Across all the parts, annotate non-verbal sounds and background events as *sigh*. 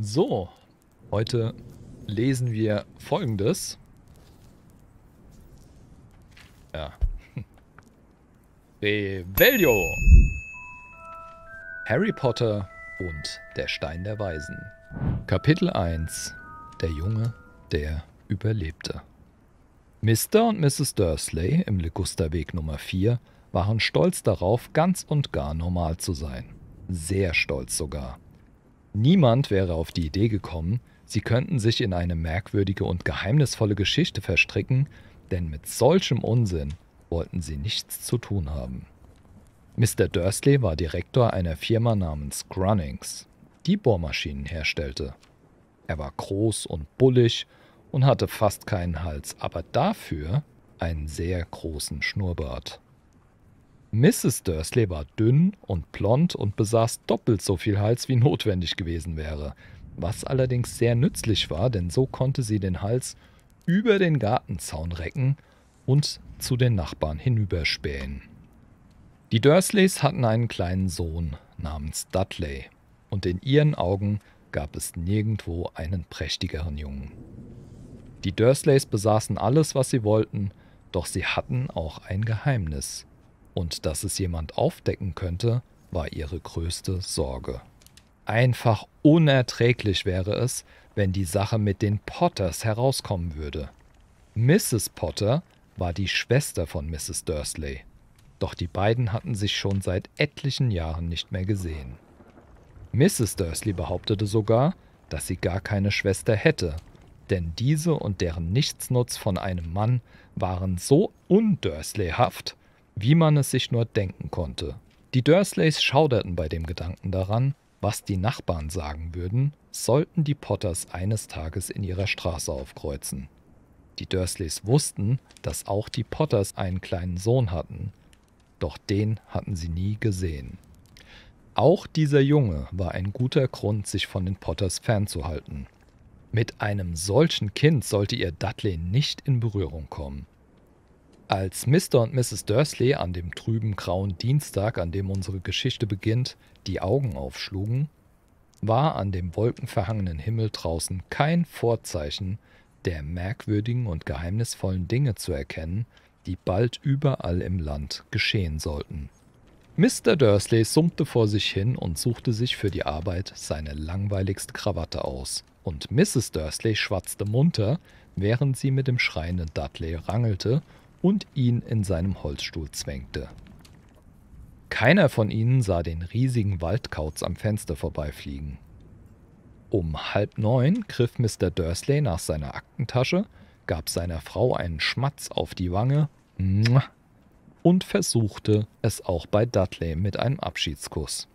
So, heute lesen wir folgendes. Ja. Rebellio! Harry Potter und der Stein der Weisen. Kapitel 1 Der Junge, der überlebte. Mr. und Mrs. Dursley im Legusterweg Nummer 4 waren stolz darauf, ganz und gar normal zu sein. Sehr stolz sogar. Niemand wäre auf die Idee gekommen, sie könnten sich in eine merkwürdige und geheimnisvolle Geschichte verstricken, denn mit solchem Unsinn wollten sie nichts zu tun haben. Mr. Dursley war Direktor einer Firma namens Grunnings, die Bohrmaschinen herstellte. Er war groß und bullig und hatte fast keinen Hals, aber dafür einen sehr großen Schnurrbart. Mrs. Dursley war dünn und blond und besaß doppelt so viel Hals wie notwendig gewesen wäre, was allerdings sehr nützlich war, denn so konnte sie den Hals über den Gartenzaun recken und zu den Nachbarn hinüberspähen. Die Dursleys hatten einen kleinen Sohn namens Dudley, und in ihren Augen gab es nirgendwo einen prächtigeren Jungen. Die Dursleys besaßen alles, was sie wollten, doch sie hatten auch ein Geheimnis und dass es jemand aufdecken könnte, war ihre größte Sorge. Einfach unerträglich wäre es, wenn die Sache mit den Potters herauskommen würde. Mrs. Potter war die Schwester von Mrs. Dursley, doch die beiden hatten sich schon seit etlichen Jahren nicht mehr gesehen. Mrs. Dursley behauptete sogar, dass sie gar keine Schwester hätte, denn diese und deren Nichtsnutz von einem Mann waren so undursleyhaft, wie man es sich nur denken konnte. Die Dursleys schauderten bei dem Gedanken daran, was die Nachbarn sagen würden, sollten die Potters eines Tages in ihrer Straße aufkreuzen. Die Dursleys wussten, dass auch die Potters einen kleinen Sohn hatten, doch den hatten sie nie gesehen. Auch dieser Junge war ein guter Grund, sich von den Potters fernzuhalten. Mit einem solchen Kind sollte ihr Dudley nicht in Berührung kommen. Als Mr. und Mrs. Dursley an dem trüben grauen Dienstag, an dem unsere Geschichte beginnt, die Augen aufschlugen, war an dem wolkenverhangenen Himmel draußen kein Vorzeichen der merkwürdigen und geheimnisvollen Dinge zu erkennen, die bald überall im Land geschehen sollten. Mr. Dursley summte vor sich hin und suchte sich für die Arbeit seine langweiligste Krawatte aus, und Mrs. Dursley schwatzte munter, während sie mit dem schreienden Dudley rangelte und ihn in seinem Holzstuhl zwängte. Keiner von ihnen sah den riesigen Waldkauz am Fenster vorbeifliegen. Um halb neun griff Mr. Dursley nach seiner Aktentasche, gab seiner Frau einen Schmatz auf die Wange und versuchte es auch bei Dudley mit einem Abschiedskuss.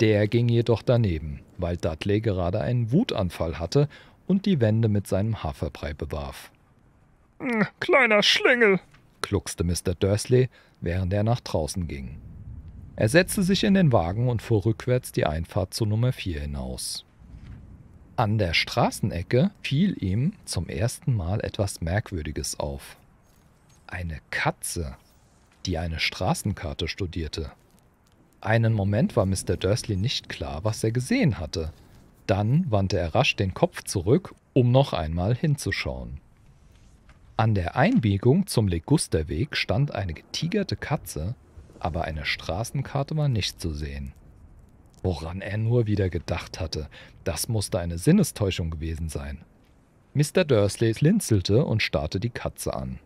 Der ging jedoch daneben, weil Dudley gerade einen Wutanfall hatte und die Wände mit seinem Haferbrei bewarf. Hm, kleiner Schlingel, kluckste Mr. Dursley, während er nach draußen ging. Er setzte sich in den Wagen und fuhr rückwärts die Einfahrt zu Nummer 4 hinaus. An der Straßenecke fiel ihm zum ersten Mal etwas Merkwürdiges auf. Eine Katze, die eine Straßenkarte studierte. Einen Moment war Mr. Dursley nicht klar, was er gesehen hatte. Dann wandte er rasch den Kopf zurück, um noch einmal hinzuschauen. An der Einbiegung zum Legusterweg stand eine getigerte Katze, aber eine Straßenkarte war nicht zu sehen. Woran er nur wieder gedacht hatte, das musste eine Sinnestäuschung gewesen sein. Mr. Dursley blinzelte und starrte die Katze an.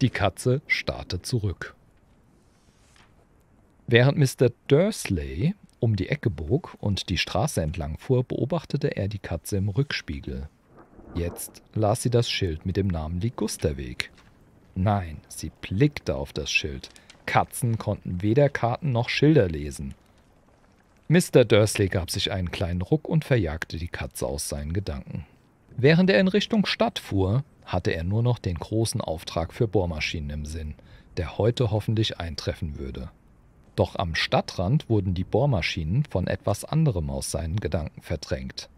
Die Katze starrte zurück. Während Mr. Dursley um die Ecke bog und die Straße entlang fuhr, beobachtete er die Katze im Rückspiegel. Jetzt las sie das Schild mit dem Namen Ligusterweg. Nein, sie blickte auf das Schild. Katzen konnten weder Karten noch Schilder lesen. Mr. Dursley gab sich einen kleinen Ruck und verjagte die Katze aus seinen Gedanken. Während er in Richtung Stadt fuhr, hatte er nur noch den großen Auftrag für Bohrmaschinen im Sinn, der heute hoffentlich eintreffen würde. Doch am Stadtrand wurden die Bohrmaschinen von etwas anderem aus seinen Gedanken verdrängt.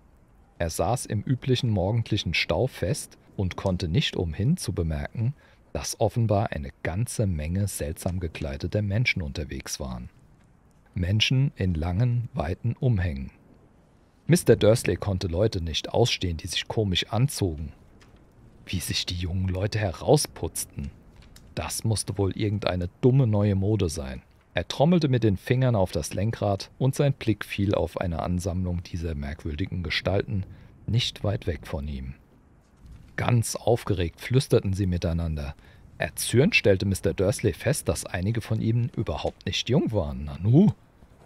Er saß im üblichen morgendlichen Stau fest und konnte nicht umhin zu bemerken, dass offenbar eine ganze Menge seltsam gekleideter Menschen unterwegs waren. Menschen in langen, weiten Umhängen. Mr. Dursley konnte Leute nicht ausstehen, die sich komisch anzogen. Wie sich die jungen Leute herausputzten. Das musste wohl irgendeine dumme neue Mode sein. Er trommelte mit den Fingern auf das Lenkrad und sein Blick fiel auf eine Ansammlung dieser merkwürdigen Gestalten nicht weit weg von ihm. Ganz aufgeregt flüsterten sie miteinander. Erzürnt stellte Mr. Dursley fest, dass einige von ihnen überhaupt nicht jung waren. Nanu,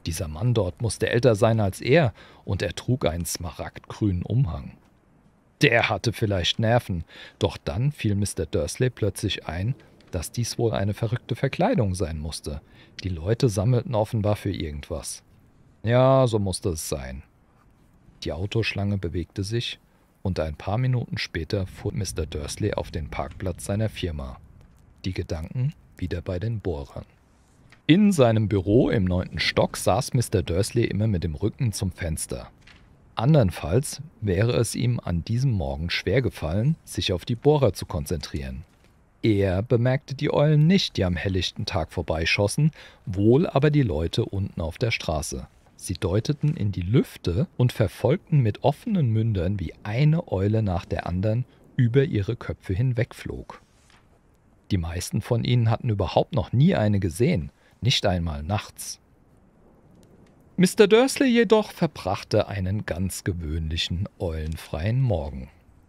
dieser Mann dort musste älter sein als er und er trug einen smaragdgrünen Umhang. Der hatte vielleicht Nerven, doch dann fiel Mr. Dursley plötzlich ein, dass dies wohl eine verrückte Verkleidung sein musste. Die Leute sammelten offenbar für irgendwas. Ja, so musste es sein. Die Autoschlange bewegte sich und ein paar Minuten später fuhr Mr. Dursley auf den Parkplatz seiner Firma. Die Gedanken wieder bei den Bohrern. In seinem Büro im neunten Stock saß Mr. Dursley immer mit dem Rücken zum Fenster. Andernfalls wäre es ihm an diesem Morgen schwer gefallen, sich auf die Bohrer zu konzentrieren. Er bemerkte die Eulen nicht, die am helllichten Tag vorbeischossen, wohl aber die Leute unten auf der Straße. Sie deuteten in die Lüfte und verfolgten mit offenen Mündern, wie eine Eule nach der anderen über ihre Köpfe hinwegflog. Die meisten von ihnen hatten überhaupt noch nie eine gesehen, nicht einmal nachts. Mr. Dursley jedoch verbrachte einen ganz gewöhnlichen eulenfreien Morgen.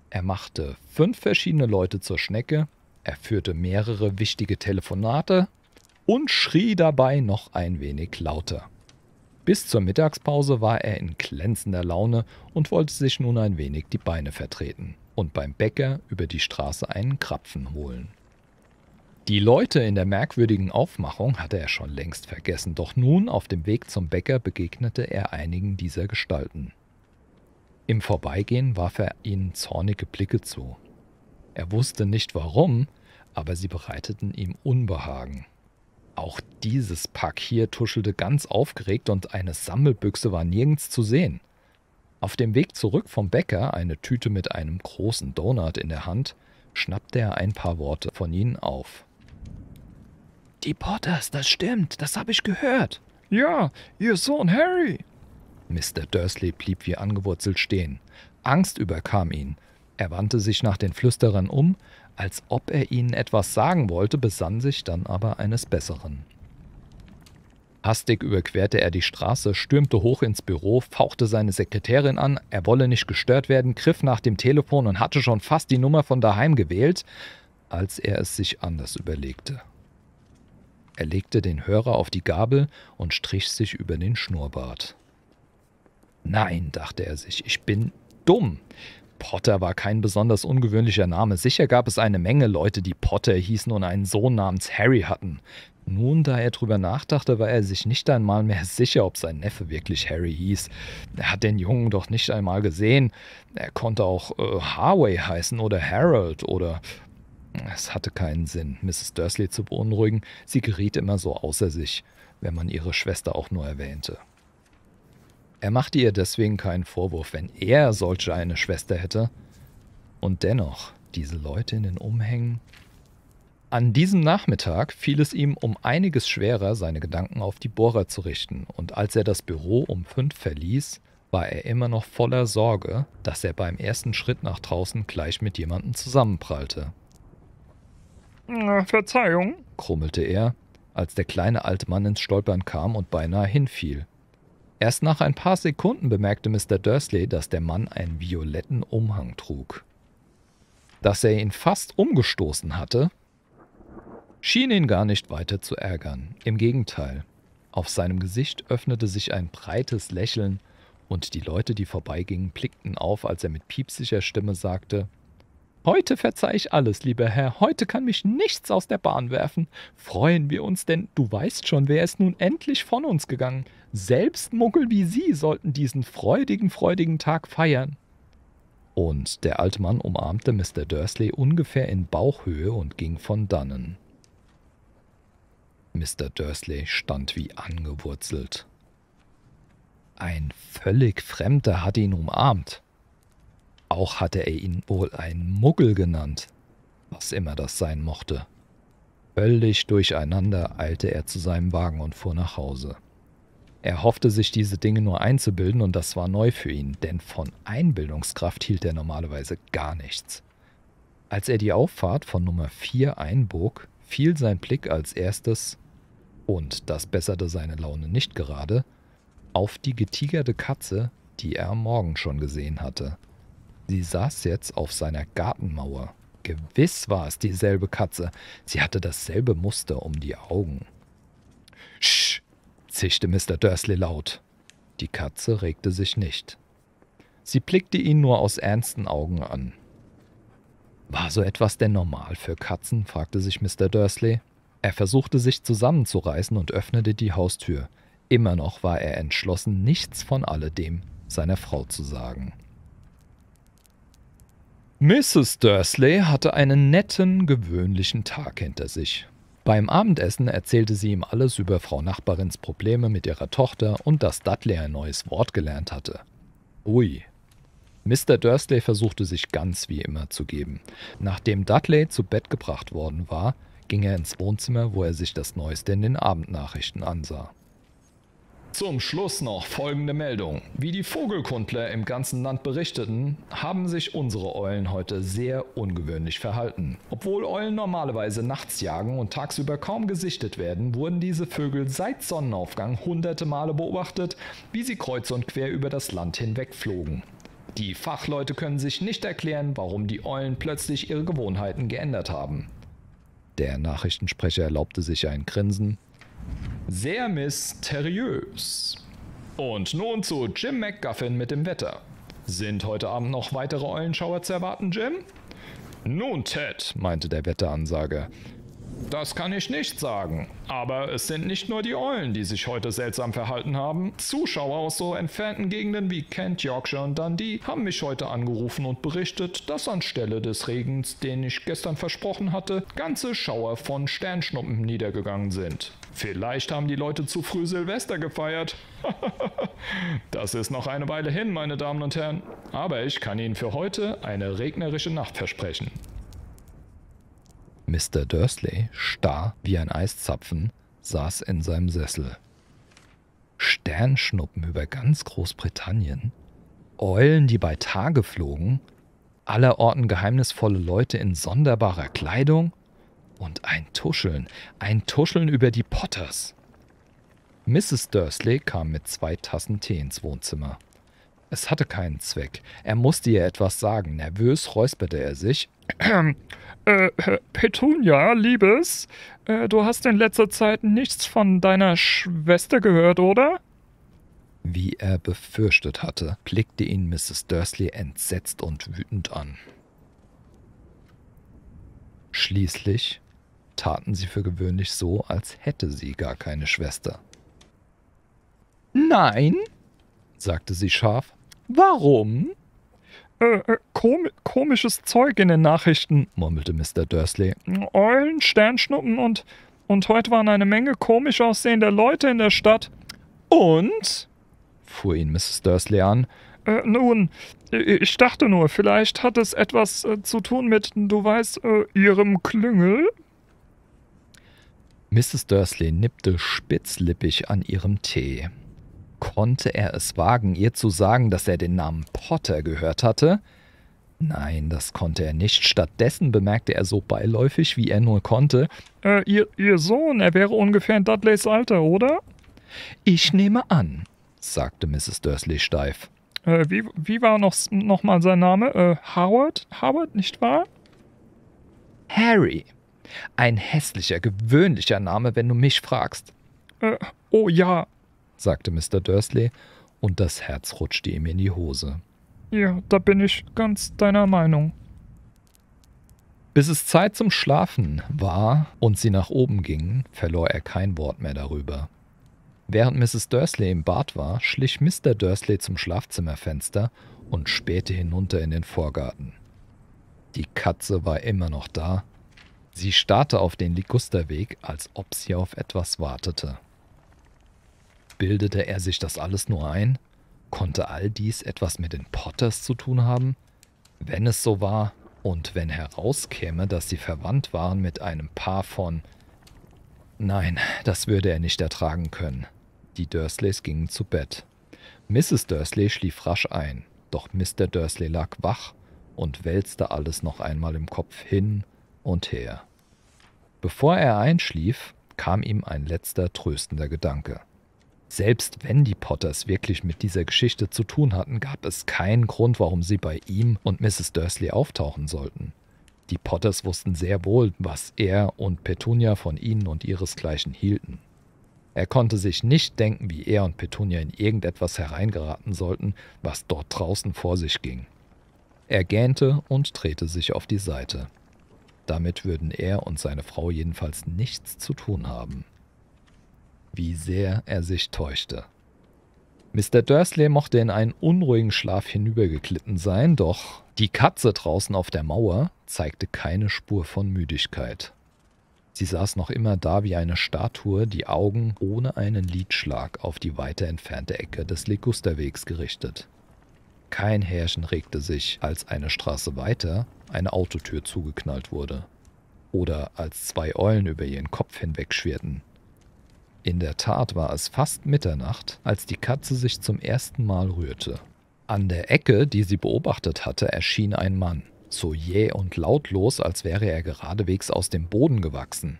Er machte fünf verschiedene Leute zur Schnecke, er führte mehrere wichtige Telefonate und schrie dabei noch ein wenig lauter. Bis zur Mittagspause war er in glänzender Laune und wollte sich nun ein wenig die Beine vertreten und beim Bäcker über die Straße einen Krapfen holen. Die Leute in der merkwürdigen Aufmachung hatte er schon längst vergessen, doch nun auf dem Weg zum Bäcker begegnete er einigen dieser Gestalten. Im Vorbeigehen warf er ihnen zornige Blicke zu, er wusste nicht warum, aber sie bereiteten ihm Unbehagen. Auch dieses Pack hier tuschelte ganz aufgeregt und eine Sammelbüchse war nirgends zu sehen. Auf dem Weg zurück vom Bäcker, eine Tüte mit einem großen Donut in der Hand, schnappte er ein paar Worte von ihnen auf. Die Potters, das stimmt, das habe ich gehört. Ja, ihr Sohn Harry. Mr. Dursley blieb wie angewurzelt stehen. Angst überkam ihn, er wandte sich nach den Flüsterern um, als ob er ihnen etwas sagen wollte, besann sich dann aber eines Besseren. Hastig überquerte er die Straße, stürmte hoch ins Büro, fauchte seine Sekretärin an, er wolle nicht gestört werden, griff nach dem Telefon und hatte schon fast die Nummer von daheim gewählt, als er es sich anders überlegte. Er legte den Hörer auf die Gabel und strich sich über den Schnurrbart. Nein, dachte er sich, ich bin dumm. Potter war kein besonders ungewöhnlicher Name. Sicher gab es eine Menge Leute, die Potter hießen und einen Sohn namens Harry hatten. Nun, da er drüber nachdachte, war er sich nicht einmal mehr sicher, ob sein Neffe wirklich Harry hieß. Er hat den Jungen doch nicht einmal gesehen. Er konnte auch äh, Harway heißen oder Harold oder. Es hatte keinen Sinn, Mrs. Dursley zu beunruhigen. Sie geriet immer so außer sich, wenn man ihre Schwester auch nur erwähnte. Er machte ihr deswegen keinen Vorwurf, wenn er solche eine Schwester hätte. Und dennoch, diese Leute in den Umhängen. An diesem Nachmittag fiel es ihm um einiges schwerer, seine Gedanken auf die Bohrer zu richten, und als er das Büro um fünf verließ, war er immer noch voller Sorge, dass er beim ersten Schritt nach draußen gleich mit jemandem zusammenprallte. Verzeihung, krummelte er, als der kleine alte Mann ins Stolpern kam und beinahe hinfiel. Erst nach ein paar Sekunden bemerkte Mr. Dursley, dass der Mann einen violetten Umhang trug. Dass er ihn fast umgestoßen hatte, schien ihn gar nicht weiter zu ärgern. Im Gegenteil, auf seinem Gesicht öffnete sich ein breites Lächeln und die Leute, die vorbeigingen, blickten auf, als er mit piepsicher Stimme sagte: Heute verzeih ich alles, lieber Herr. Heute kann mich nichts aus der Bahn werfen. Freuen wir uns, denn du weißt schon, wer ist nun endlich von uns gegangen. Selbst Muggel wie sie sollten diesen freudigen, freudigen Tag feiern. Und der alte Mann umarmte Mr. Dursley ungefähr in Bauchhöhe und ging von dannen. Mr. Dursley stand wie angewurzelt. Ein völlig Fremder hatte ihn umarmt. Auch hatte er ihn wohl ein Muggel genannt, was immer das sein mochte. Völlig durcheinander eilte er zu seinem Wagen und fuhr nach Hause. Er hoffte sich diese Dinge nur einzubilden und das war neu für ihn, denn von Einbildungskraft hielt er normalerweise gar nichts. Als er die Auffahrt von Nummer 4 einbog, fiel sein Blick als erstes, und das besserte seine Laune nicht gerade, auf die getigerte Katze, die er am Morgen schon gesehen hatte. Sie saß jetzt auf seiner Gartenmauer. Gewiss war es dieselbe Katze. Sie hatte dasselbe Muster um die Augen. Sch, zischte Mr. Dursley laut. Die Katze regte sich nicht. Sie blickte ihn nur aus ernsten Augen an. War so etwas denn normal für Katzen? fragte sich Mr. Dursley. Er versuchte sich zusammenzureißen und öffnete die Haustür. Immer noch war er entschlossen, nichts von alledem seiner Frau zu sagen. Mrs. Dursley hatte einen netten, gewöhnlichen Tag hinter sich. Beim Abendessen erzählte sie ihm alles über Frau Nachbarins Probleme mit ihrer Tochter und dass Dudley ein neues Wort gelernt hatte. Ui. Mr. Dursley versuchte sich ganz wie immer zu geben. Nachdem Dudley zu Bett gebracht worden war, ging er ins Wohnzimmer, wo er sich das Neueste in den Abendnachrichten ansah. Zum Schluss noch folgende Meldung. Wie die Vogelkundler im ganzen Land berichteten, haben sich unsere Eulen heute sehr ungewöhnlich verhalten. Obwohl Eulen normalerweise nachts jagen und tagsüber kaum gesichtet werden, wurden diese Vögel seit Sonnenaufgang hunderte Male beobachtet, wie sie kreuz und quer über das Land hinwegflogen. Die Fachleute können sich nicht erklären, warum die Eulen plötzlich ihre Gewohnheiten geändert haben. Der Nachrichtensprecher erlaubte sich ein Grinsen sehr mysteriös. Und nun zu Jim McGuffin mit dem Wetter. Sind heute Abend noch weitere Eulenschauer zu erwarten, Jim? Nun, Ted, meinte der Wetteransage. Das kann ich nicht sagen. Aber es sind nicht nur die Eulen, die sich heute seltsam verhalten haben. Zuschauer aus so entfernten Gegenden wie Kent, Yorkshire und Dundee haben mich heute angerufen und berichtet, dass anstelle des Regens, den ich gestern versprochen hatte, ganze Schauer von Sternschnuppen niedergegangen sind. Vielleicht haben die Leute zu früh Silvester gefeiert. *laughs* das ist noch eine Weile hin, meine Damen und Herren. Aber ich kann Ihnen für heute eine regnerische Nacht versprechen. Mr. Dursley, starr wie ein Eiszapfen, saß in seinem Sessel. Sternschnuppen über ganz Großbritannien, Eulen, die bei Tage flogen, allerorten geheimnisvolle Leute in sonderbarer Kleidung – und ein Tuscheln, ein Tuscheln über die Potters. Mrs. Dursley kam mit zwei Tassen Tee ins Wohnzimmer. Es hatte keinen Zweck. Er musste ihr etwas sagen. Nervös räusperte er sich. Ähm, *clears throat* äh, Petunia, Liebes, äh, du hast in letzter Zeit nichts von deiner Schwester gehört, oder? Wie er befürchtet hatte, blickte ihn Mrs. Dursley entsetzt und wütend an. Schließlich taten sie für gewöhnlich so, als hätte sie gar keine Schwester. Nein, sagte sie scharf. Warum? Äh, äh kom komisches Zeug in den Nachrichten, murmelte Mr. Dursley. Eulen, Sternschnuppen und, und heute waren eine Menge komisch aussehender Leute in der Stadt. Und? fuhr ihn Mrs. Dursley an. Äh, nun, äh, ich dachte nur, vielleicht hat es etwas äh, zu tun mit, du weißt, äh, ihrem Klüngel. Mrs. Dursley nippte spitzlippig an ihrem Tee. Konnte er es wagen, ihr zu sagen, dass er den Namen Potter gehört hatte? Nein, das konnte er nicht. Stattdessen bemerkte er so beiläufig, wie er nur konnte. Äh, ihr, ihr Sohn, er wäre ungefähr in Dudleys Alter, oder? Ich nehme an, sagte Mrs. Dursley steif. Äh, wie, wie war noch, noch mal sein Name? Äh, Howard? Howard, nicht wahr? Harry, ein hässlicher, gewöhnlicher Name, wenn du mich fragst. Äh, oh ja, sagte Mr. Dursley, und das Herz rutschte ihm in die Hose. Ja, da bin ich ganz deiner Meinung. Bis es Zeit zum Schlafen war und sie nach oben gingen, verlor er kein Wort mehr darüber. Während Mrs. Dursley im Bad war, schlich Mr. Dursley zum Schlafzimmerfenster und spähte hinunter in den Vorgarten. Die Katze war immer noch da Sie starrte auf den Ligusterweg, als ob sie auf etwas wartete. Bildete er sich das alles nur ein? Konnte all dies etwas mit den Potters zu tun haben? Wenn es so war, und wenn herauskäme, dass sie verwandt waren mit einem Paar von... Nein, das würde er nicht ertragen können. Die Dursleys gingen zu Bett. Mrs. Dursley schlief rasch ein, doch Mr. Dursley lag wach und wälzte alles noch einmal im Kopf hin und her. Bevor er einschlief, kam ihm ein letzter tröstender Gedanke. Selbst wenn die Potters wirklich mit dieser Geschichte zu tun hatten, gab es keinen Grund, warum sie bei ihm und Mrs. Dursley auftauchen sollten. Die Potters wussten sehr wohl, was er und Petunia von ihnen und ihresgleichen hielten. Er konnte sich nicht denken, wie er und Petunia in irgendetwas hereingeraten sollten, was dort draußen vor sich ging. Er gähnte und drehte sich auf die Seite. Damit würden er und seine Frau jedenfalls nichts zu tun haben. Wie sehr er sich täuschte. Mr. Dursley mochte in einen unruhigen Schlaf hinübergeglitten sein, doch die Katze draußen auf der Mauer zeigte keine Spur von Müdigkeit. Sie saß noch immer da wie eine Statue, die Augen ohne einen Lidschlag auf die weiter entfernte Ecke des Legusterwegs gerichtet. Kein Härchen regte sich, als eine Straße weiter eine Autotür zugeknallt wurde. Oder als zwei Eulen über ihren Kopf hinwegschwirrten. In der Tat war es fast Mitternacht, als die Katze sich zum ersten Mal rührte. An der Ecke, die sie beobachtet hatte, erschien ein Mann, so jäh und lautlos, als wäre er geradewegs aus dem Boden gewachsen.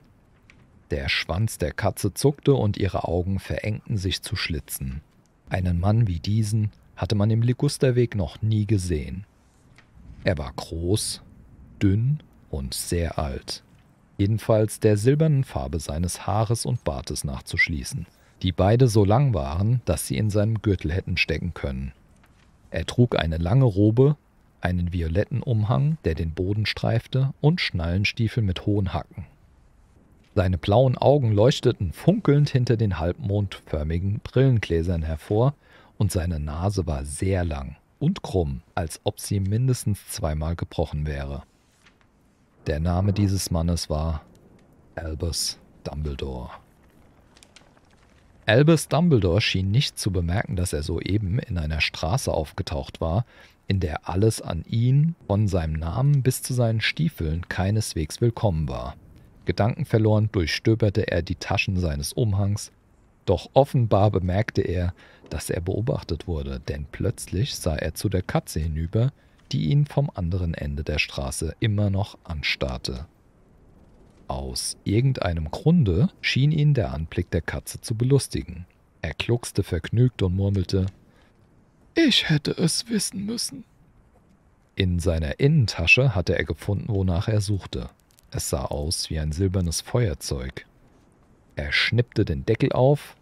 Der Schwanz der Katze zuckte und ihre Augen verengten sich zu Schlitzen. Einen Mann wie diesen hatte man im Ligusterweg noch nie gesehen. Er war groß, dünn und sehr alt. Jedenfalls der silbernen Farbe seines Haares und Bartes nachzuschließen, die beide so lang waren, dass sie in seinem Gürtel hätten stecken können. Er trug eine lange Robe, einen violetten Umhang, der den Boden streifte, und Schnallenstiefel mit hohen Hacken. Seine blauen Augen leuchteten funkelnd hinter den halbmondförmigen Brillengläsern hervor, und seine Nase war sehr lang und krumm, als ob sie mindestens zweimal gebrochen wäre. Der Name dieses Mannes war Albus Dumbledore. Albus Dumbledore schien nicht zu bemerken, dass er soeben in einer Straße aufgetaucht war, in der alles an ihn, von seinem Namen bis zu seinen Stiefeln keineswegs willkommen war. Gedankenverloren durchstöberte er die Taschen seines Umhangs, doch offenbar bemerkte er, dass er beobachtet wurde, denn plötzlich sah er zu der Katze hinüber, die ihn vom anderen Ende der Straße immer noch anstarrte. Aus irgendeinem Grunde schien ihn der Anblick der Katze zu belustigen. Er kluckste vergnügt und murmelte Ich hätte es wissen müssen. In seiner Innentasche hatte er gefunden, wonach er suchte. Es sah aus wie ein silbernes Feuerzeug. Er schnippte den Deckel auf,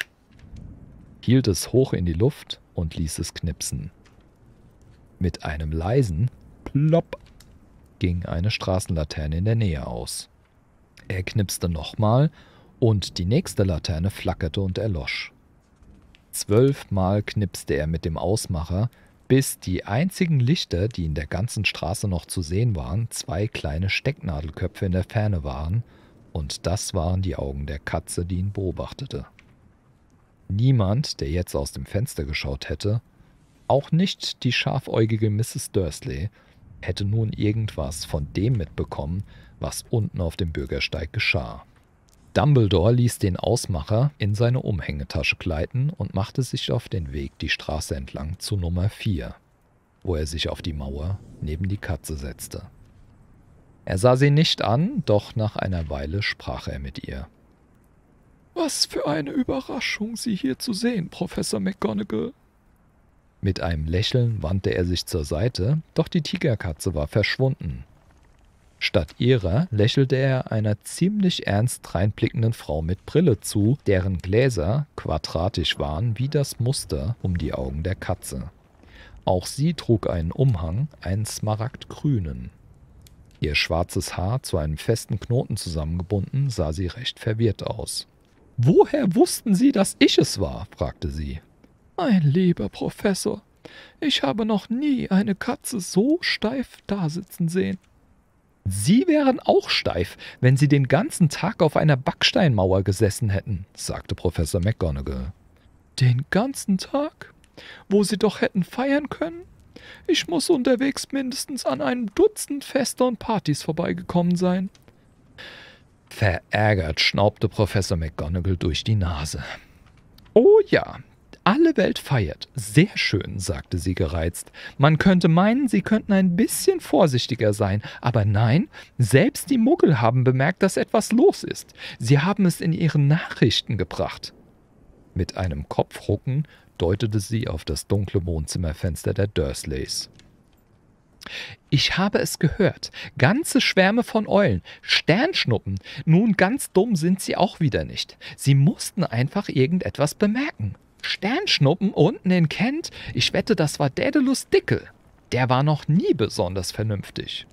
hielt es hoch in die Luft und ließ es knipsen. Mit einem leisen Plopp ging eine Straßenlaterne in der Nähe aus. Er knipste nochmal und die nächste Laterne flackerte und erlosch. Zwölfmal knipste er mit dem Ausmacher, bis die einzigen Lichter, die in der ganzen Straße noch zu sehen waren, zwei kleine Stecknadelköpfe in der Ferne waren – und das waren die Augen der Katze, die ihn beobachtete. Niemand, der jetzt aus dem Fenster geschaut hätte, auch nicht die scharfäugige Mrs. Dursley, hätte nun irgendwas von dem mitbekommen, was unten auf dem Bürgersteig geschah. Dumbledore ließ den Ausmacher in seine Umhängetasche gleiten und machte sich auf den Weg die Straße entlang zu Nummer 4, wo er sich auf die Mauer neben die Katze setzte. Er sah sie nicht an, doch nach einer Weile sprach er mit ihr. Was für eine Überraschung, Sie hier zu sehen, Professor McGonagall. Mit einem Lächeln wandte er sich zur Seite, doch die Tigerkatze war verschwunden. Statt ihrer lächelte er einer ziemlich ernst reinblickenden Frau mit Brille zu, deren Gläser quadratisch waren wie das Muster um die Augen der Katze. Auch sie trug einen Umhang, einen smaragdgrünen. Ihr schwarzes Haar zu einem festen Knoten zusammengebunden, sah sie recht verwirrt aus. Woher wussten Sie, dass ich es war? fragte sie. Mein lieber Professor, ich habe noch nie eine Katze so steif dasitzen sehen. Sie wären auch steif, wenn Sie den ganzen Tag auf einer Backsteinmauer gesessen hätten, sagte Professor McGonagall. Den ganzen Tag? Wo Sie doch hätten feiern können? Ich muss unterwegs mindestens an einem Dutzend Feste und Partys vorbeigekommen sein. Verärgert schnaubte Professor McGonagall durch die Nase. Oh ja, alle Welt feiert. Sehr schön, sagte sie gereizt. Man könnte meinen, sie könnten ein bisschen vorsichtiger sein, aber nein, selbst die Muggel haben bemerkt, dass etwas los ist. Sie haben es in ihren Nachrichten gebracht. Mit einem Kopfrucken deutete sie auf das dunkle Wohnzimmerfenster der Dursleys. Ich habe es gehört. Ganze Schwärme von Eulen, Sternschnuppen. Nun, ganz dumm sind sie auch wieder nicht. Sie mussten einfach irgendetwas bemerken. Sternschnuppen unten in Kent, ich wette, das war Daedalus Dickel. Der war noch nie besonders vernünftig.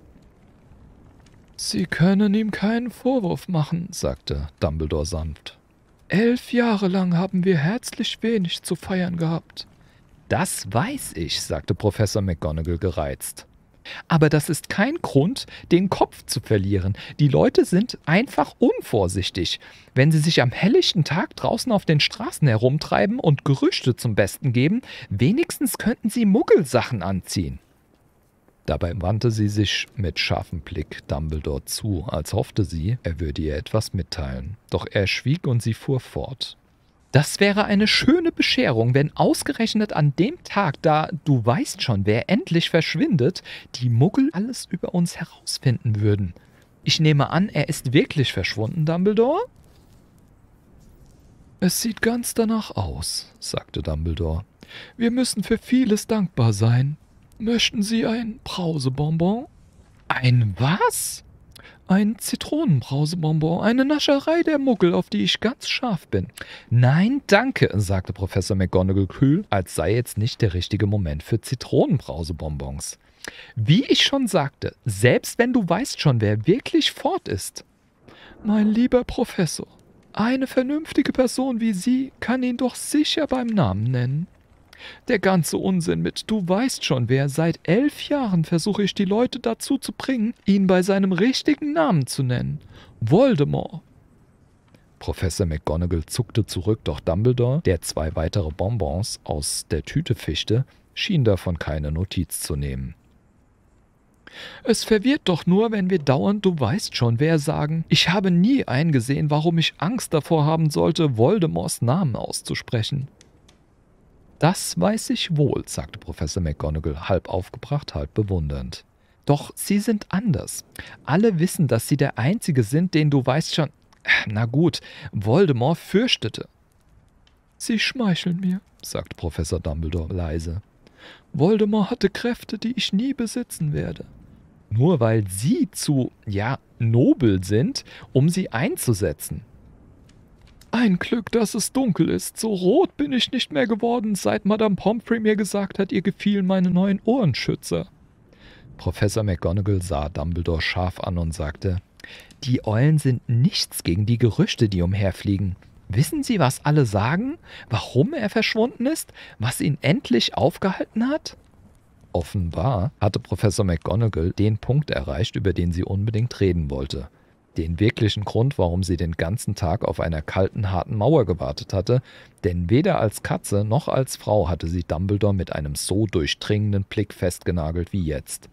Sie können ihm keinen Vorwurf machen, sagte Dumbledore sanft. Elf Jahre lang haben wir herzlich wenig zu feiern gehabt. Das weiß ich, sagte Professor McGonagall gereizt. Aber das ist kein Grund, den Kopf zu verlieren. Die Leute sind einfach unvorsichtig. Wenn sie sich am helllichten Tag draußen auf den Straßen herumtreiben und Gerüchte zum Besten geben, wenigstens könnten sie Muggelsachen anziehen. Dabei wandte sie sich mit scharfem Blick Dumbledore zu, als hoffte sie, er würde ihr etwas mitteilen. Doch er schwieg und sie fuhr fort. Das wäre eine schöne Bescherung, wenn ausgerechnet an dem Tag, da du weißt schon, wer endlich verschwindet, die Muggel alles über uns herausfinden würden. Ich nehme an, er ist wirklich verschwunden, Dumbledore? Es sieht ganz danach aus, sagte Dumbledore. Wir müssen für vieles dankbar sein. Möchten Sie ein Brausebonbon? Ein was? Ein Zitronenbrausebonbon, eine Nascherei der Muggel, auf die ich ganz scharf bin. Nein, danke, sagte Professor McGonagall kühl, als sei jetzt nicht der richtige Moment für Zitronenbrausebonbons. Wie ich schon sagte, selbst wenn du weißt schon, wer wirklich fort ist. Mein lieber Professor, eine vernünftige Person wie Sie kann ihn doch sicher beim Namen nennen. Der ganze Unsinn mit Du weißt schon wer, seit elf Jahren versuche ich die Leute dazu zu bringen, ihn bei seinem richtigen Namen zu nennen. Voldemort. Professor McGonagall zuckte zurück, doch Dumbledore, der zwei weitere Bonbons aus der Tüte fischte, schien davon keine Notiz zu nehmen. Es verwirrt doch nur, wenn wir dauernd Du weißt schon wer sagen. Ich habe nie eingesehen, warum ich Angst davor haben sollte, Voldemorts Namen auszusprechen. Das weiß ich wohl, sagte Professor McGonagall, halb aufgebracht, halb bewundernd. Doch Sie sind anders. Alle wissen, dass Sie der Einzige sind, den du weißt schon. Na gut, Voldemort fürchtete. Sie schmeicheln mir, sagte Professor Dumbledore leise. Voldemort hatte Kräfte, die ich nie besitzen werde. Nur weil Sie zu, ja, nobel sind, um sie einzusetzen. Ein Glück, dass es dunkel ist. So rot bin ich nicht mehr geworden, seit Madame Pomfrey mir gesagt hat, ihr gefielen meine neuen Ohrenschützer. Professor McGonagall sah Dumbledore scharf an und sagte, die Eulen sind nichts gegen die Gerüchte, die umherfliegen. Wissen Sie, was alle sagen? Warum er verschwunden ist? Was ihn endlich aufgehalten hat? Offenbar hatte Professor McGonagall den Punkt erreicht, über den sie unbedingt reden wollte den wirklichen Grund, warum sie den ganzen Tag auf einer kalten, harten Mauer gewartet hatte, denn weder als Katze noch als Frau hatte sie Dumbledore mit einem so durchdringenden Blick festgenagelt wie jetzt.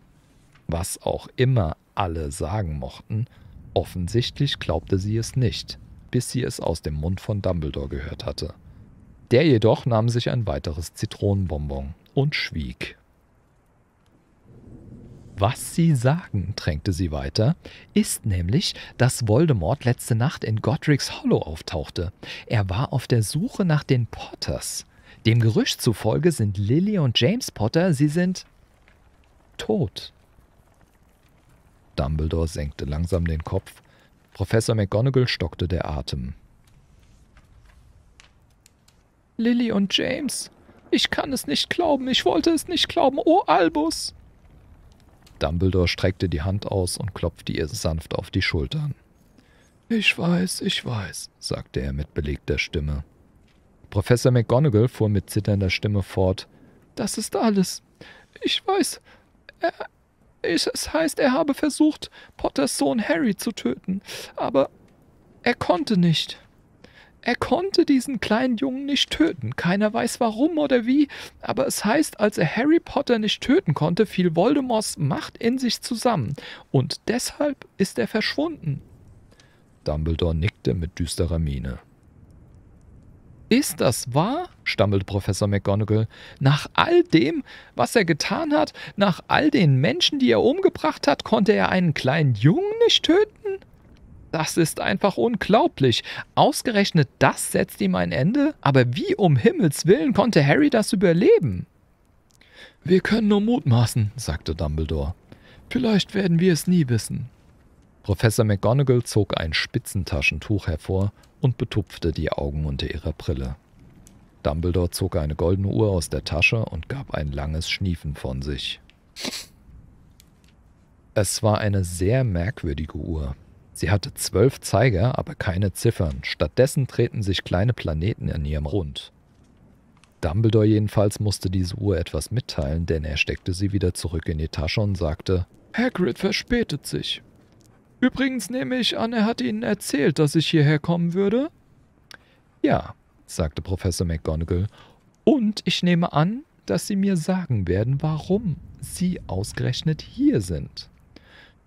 Was auch immer alle sagen mochten, offensichtlich glaubte sie es nicht, bis sie es aus dem Mund von Dumbledore gehört hatte. Der jedoch nahm sich ein weiteres Zitronenbonbon und schwieg. Was sie sagen, drängte sie weiter, ist nämlich, dass Voldemort letzte Nacht in Godric's Hollow auftauchte. Er war auf der Suche nach den Potters. Dem Gerücht zufolge sind Lily und James Potter, sie sind tot. Dumbledore senkte langsam den Kopf. Professor McGonagall stockte der Atem. Lily und James, ich kann es nicht glauben, ich wollte es nicht glauben. Oh, Albus! Dumbledore streckte die Hand aus und klopfte ihr sanft auf die Schultern. Ich weiß, ich weiß, sagte er mit belegter Stimme. Professor McGonagall fuhr mit zitternder Stimme fort. Das ist alles. Ich weiß. Er, ich, es heißt, er habe versucht, Potters Sohn Harry zu töten, aber er konnte nicht. Er konnte diesen kleinen Jungen nicht töten. Keiner weiß warum oder wie, aber es heißt, als er Harry Potter nicht töten konnte, fiel Voldemorts Macht in sich zusammen. Und deshalb ist er verschwunden. Dumbledore nickte mit düsterer Miene. Ist das wahr? stammelte Professor McGonagall. Nach all dem, was er getan hat, nach all den Menschen, die er umgebracht hat, konnte er einen kleinen Jungen nicht töten? Das ist einfach unglaublich. Ausgerechnet das setzt ihm ein Ende? Aber wie um Himmels willen konnte Harry das überleben? Wir können nur mutmaßen, sagte Dumbledore. Vielleicht werden wir es nie wissen. Professor McGonagall zog ein Spitzentaschentuch hervor und betupfte die Augen unter ihrer Brille. Dumbledore zog eine goldene Uhr aus der Tasche und gab ein langes Schniefen von sich. Es war eine sehr merkwürdige Uhr. Sie hatte zwölf Zeiger, aber keine Ziffern. Stattdessen treten sich kleine Planeten in ihrem Rund. Dumbledore jedenfalls musste diese Uhr etwas mitteilen, denn er steckte sie wieder zurück in die Tasche und sagte, Hagrid verspätet sich. Übrigens nehme ich an, er hat Ihnen erzählt, dass ich hierher kommen würde? Ja, sagte Professor McGonagall. Und ich nehme an, dass Sie mir sagen werden, warum Sie ausgerechnet hier sind.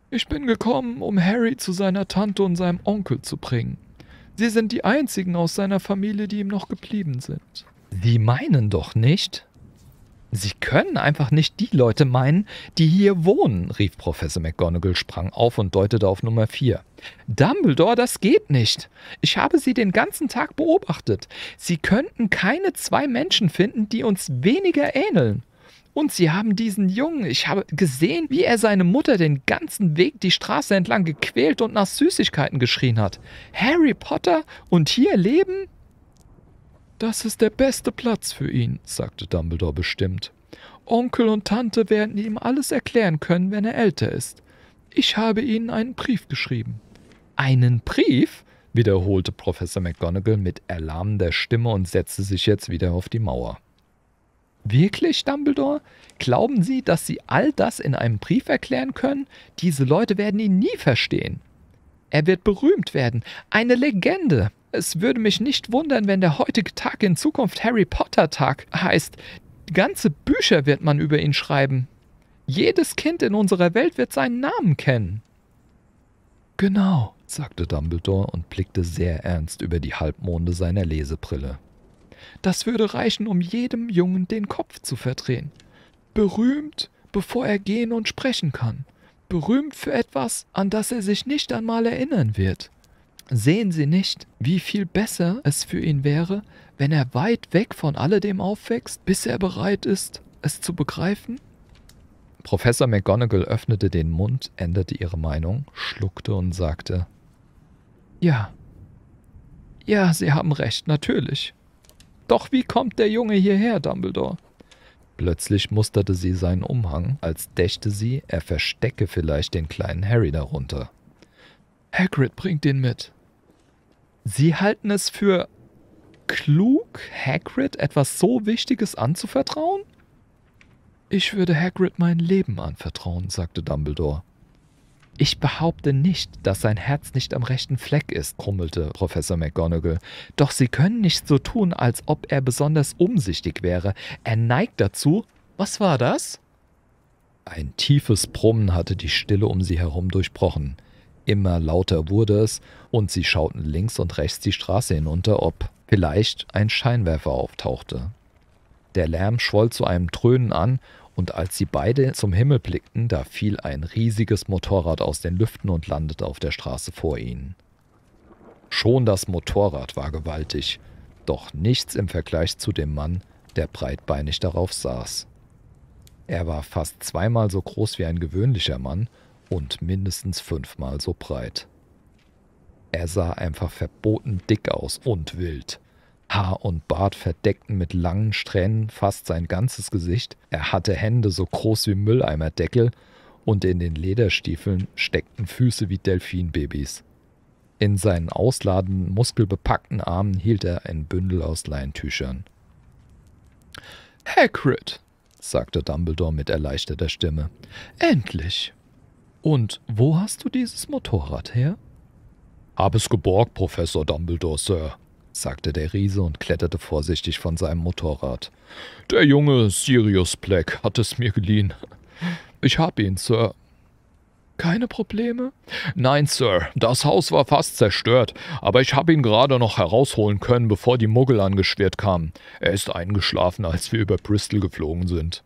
Ich bin gekommen, um Harry zu seiner Tante und seinem Onkel zu bringen. Sie sind die einzigen aus seiner Familie, die ihm noch geblieben sind. Sie meinen doch nicht? Sie können einfach nicht die Leute meinen, die hier wohnen, rief Professor McGonagall, sprang auf und deutete auf Nummer 4. Dumbledore, das geht nicht. Ich habe Sie den ganzen Tag beobachtet. Sie könnten keine zwei Menschen finden, die uns weniger ähneln. Und sie haben diesen Jungen, ich habe gesehen, wie er seine Mutter den ganzen Weg die Straße entlang gequält und nach Süßigkeiten geschrien hat. Harry Potter und hier leben? Das ist der beste Platz für ihn, sagte Dumbledore bestimmt. Onkel und Tante werden ihm alles erklären können, wenn er älter ist. Ich habe ihnen einen Brief geschrieben. Einen Brief? wiederholte Professor McGonagall mit erlahmender Stimme und setzte sich jetzt wieder auf die Mauer. Wirklich, Dumbledore? Glauben Sie, dass Sie all das in einem Brief erklären können? Diese Leute werden ihn nie verstehen. Er wird berühmt werden, eine Legende. Es würde mich nicht wundern, wenn der heutige Tag in Zukunft Harry Potter Tag heißt. Ganze Bücher wird man über ihn schreiben. Jedes Kind in unserer Welt wird seinen Namen kennen. Genau, sagte Dumbledore und blickte sehr ernst über die Halbmonde seiner Lesebrille. Das würde reichen, um jedem Jungen den Kopf zu verdrehen. Berühmt, bevor er gehen und sprechen kann. Berühmt für etwas, an das er sich nicht einmal erinnern wird. Sehen Sie nicht, wie viel besser es für ihn wäre, wenn er weit weg von alledem aufwächst, bis er bereit ist, es zu begreifen? Professor McGonagall öffnete den Mund, änderte ihre Meinung, schluckte und sagte: Ja. Ja, Sie haben recht, natürlich. Doch wie kommt der Junge hierher, Dumbledore? Plötzlich musterte sie seinen Umhang, als dächte sie, er verstecke vielleicht den kleinen Harry darunter. Hagrid bringt ihn mit. Sie halten es für klug, Hagrid etwas so Wichtiges anzuvertrauen? Ich würde Hagrid mein Leben anvertrauen, sagte Dumbledore. Ich behaupte nicht, dass sein Herz nicht am rechten Fleck ist, brummelte Professor McGonagall. Doch Sie können nicht so tun, als ob er besonders umsichtig wäre. Er neigt dazu. Was war das? Ein tiefes Brummen hatte die Stille um sie herum durchbrochen. Immer lauter wurde es, und sie schauten links und rechts die Straße hinunter, ob vielleicht ein Scheinwerfer auftauchte. Der Lärm schwoll zu einem Dröhnen an, und als sie beide zum Himmel blickten, da fiel ein riesiges Motorrad aus den Lüften und landete auf der Straße vor ihnen. Schon das Motorrad war gewaltig, doch nichts im Vergleich zu dem Mann, der breitbeinig darauf saß. Er war fast zweimal so groß wie ein gewöhnlicher Mann und mindestens fünfmal so breit. Er sah einfach verboten dick aus und wild. Haar und Bart verdeckten mit langen Strähnen fast sein ganzes Gesicht, er hatte Hände so groß wie Mülleimerdeckel und in den Lederstiefeln steckten Füße wie Delfinbabys. In seinen ausladenden, muskelbepackten Armen hielt er ein Bündel aus Leintüchern. Hagrid, sagte Dumbledore mit erleichterter Stimme. Endlich. Und wo hast du dieses Motorrad her? Hab es geborgt, Professor Dumbledore, Sir, sagte der Riese und kletterte vorsichtig von seinem Motorrad. Der junge Sirius Black hat es mir geliehen. Ich hab ihn, Sir. Keine Probleme? Nein, Sir. Das Haus war fast zerstört, aber ich habe ihn gerade noch herausholen können, bevor die Muggel angeschwert kamen. Er ist eingeschlafen, als wir über Bristol geflogen sind.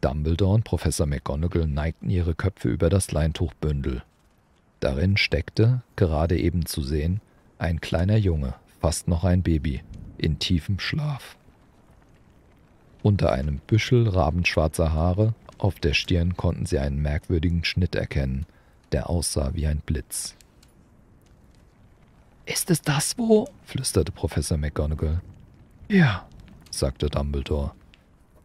Dumbledore und Professor McGonagall neigten ihre Köpfe über das Leintuchbündel. Darin steckte, gerade eben zu sehen, ein kleiner Junge, fast noch ein Baby, in tiefem Schlaf. Unter einem Büschel rabenschwarzer Haare auf der Stirn konnten sie einen merkwürdigen Schnitt erkennen, der aussah wie ein Blitz. Ist es das, wo? flüsterte Professor McGonagall. Ja, sagte Dumbledore.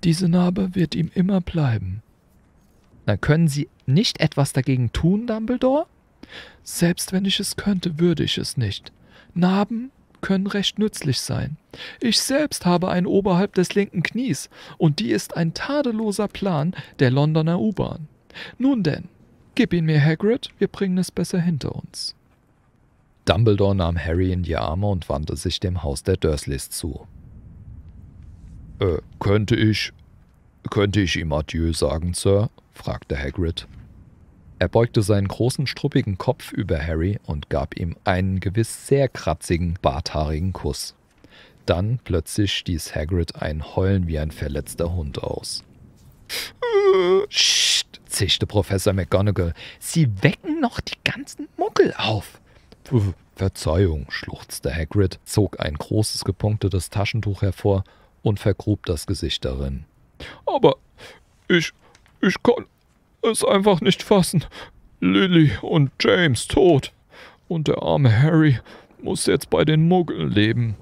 Diese Narbe wird ihm immer bleiben. Dann können Sie nicht etwas dagegen tun, Dumbledore? Selbst wenn ich es könnte, würde ich es nicht. Narben können recht nützlich sein. Ich selbst habe einen oberhalb des linken Knies und die ist ein tadelloser Plan der Londoner U-Bahn. Nun denn, gib ihn mir, Hagrid, wir bringen es besser hinter uns. Dumbledore nahm Harry in die Arme und wandte sich dem Haus der Dursleys zu. Äh, könnte ich. könnte ich ihm Adieu sagen, Sir? fragte Hagrid. Er beugte seinen großen, struppigen Kopf über Harry und gab ihm einen gewiss sehr kratzigen, barthaarigen Kuss. Dann plötzlich stieß Hagrid ein Heulen wie ein verletzter Hund aus. Psst, zischte Professor McGonagall. Sie wecken noch die ganzen Muggel auf. Verzeihung, schluchzte Hagrid, zog ein großes gepunktetes Taschentuch hervor und vergrub das Gesicht darin. Aber ich, ich kann es einfach nicht fassen. Lily und James tot. Und der arme Harry muss jetzt bei den Muggeln leben.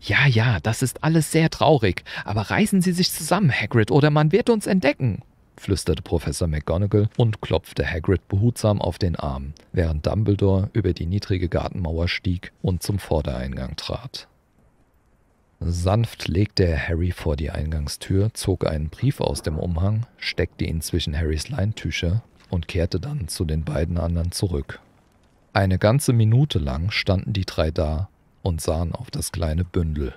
Ja, ja, das ist alles sehr traurig, aber reißen Sie sich zusammen, Hagrid, oder man wird uns entdecken, flüsterte Professor McGonagall und klopfte Hagrid behutsam auf den Arm, während Dumbledore über die niedrige Gartenmauer stieg und zum Vordereingang trat. Sanft legte er Harry vor die Eingangstür, zog einen Brief aus dem Umhang, steckte ihn zwischen Harrys Leintücher und kehrte dann zu den beiden anderen zurück. Eine ganze Minute lang standen die drei da und sahen auf das kleine Bündel.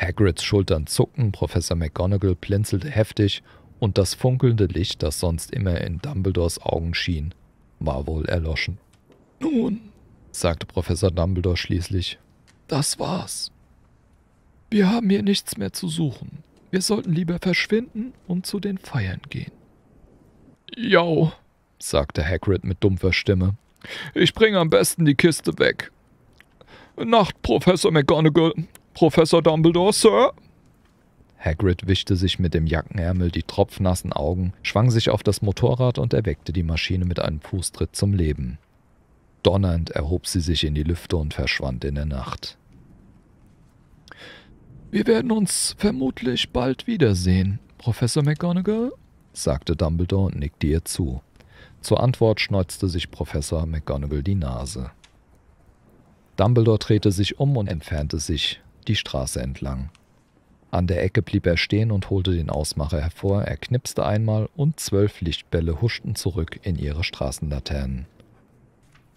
Hagrids Schultern zuckten, Professor McGonagall blinzelte heftig und das funkelnde Licht, das sonst immer in Dumbledores Augen schien, war wohl erloschen. Nun, sagte Professor Dumbledore schließlich, das war's. Wir haben hier nichts mehr zu suchen. Wir sollten lieber verschwinden und zu den Feiern gehen. Jo, sagte Hagrid mit dumpfer Stimme. Ich bringe am besten die Kiste weg. Nacht, Professor McGonagall. Professor Dumbledore, Sir. Hagrid wischte sich mit dem Jackenärmel die tropfnassen Augen, schwang sich auf das Motorrad und erweckte die Maschine mit einem Fußtritt zum Leben. Donnernd erhob sie sich in die Lüfte und verschwand in der Nacht. Wir werden uns vermutlich bald wiedersehen, Professor McGonagall, sagte Dumbledore und nickte ihr zu. Zur Antwort schneuzte sich Professor McGonagall die Nase. Dumbledore drehte sich um und entfernte sich die Straße entlang. An der Ecke blieb er stehen und holte den Ausmacher hervor, er knipste einmal und zwölf Lichtbälle huschten zurück in ihre Straßenlaternen.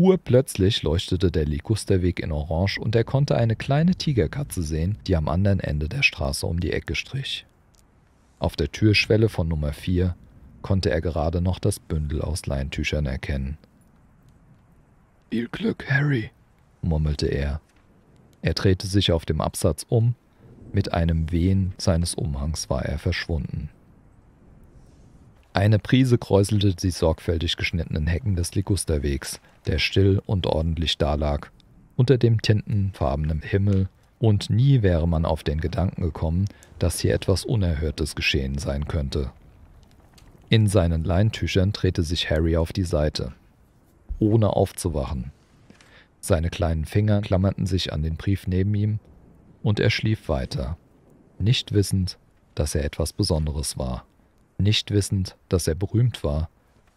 Urplötzlich leuchtete der Ligusterweg in Orange und er konnte eine kleine Tigerkatze sehen, die am anderen Ende der Straße um die Ecke strich. Auf der Türschwelle von Nummer 4 konnte er gerade noch das Bündel aus Leintüchern erkennen. Viel Glück, Harry, murmelte er. Er drehte sich auf dem Absatz um, mit einem Wehen seines Umhangs war er verschwunden. Eine Prise kräuselte die sorgfältig geschnittenen Hecken des Ligusterwegs, der still und ordentlich dalag, unter dem tintenfarbenen Himmel, und nie wäre man auf den Gedanken gekommen, dass hier etwas Unerhörtes geschehen sein könnte. In seinen Leintüchern drehte sich Harry auf die Seite, ohne aufzuwachen. Seine kleinen Finger klammerten sich an den Brief neben ihm und er schlief weiter, nicht wissend, dass er etwas Besonderes war nicht wissend, dass er berühmt war,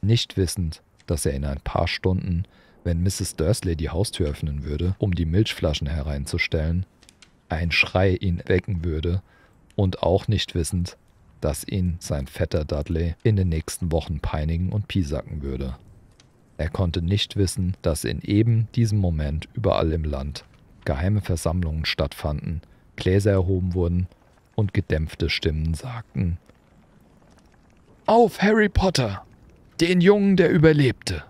nicht wissend, dass er in ein paar Stunden, wenn Mrs. Dursley die Haustür öffnen würde, um die Milchflaschen hereinzustellen, ein Schrei ihn wecken würde und auch nicht wissend, dass ihn sein Vetter Dudley in den nächsten Wochen peinigen und piesacken würde. Er konnte nicht wissen, dass in eben diesem Moment überall im Land geheime Versammlungen stattfanden, Gläser erhoben wurden und gedämpfte Stimmen sagten, auf Harry Potter, den Jungen, der überlebte.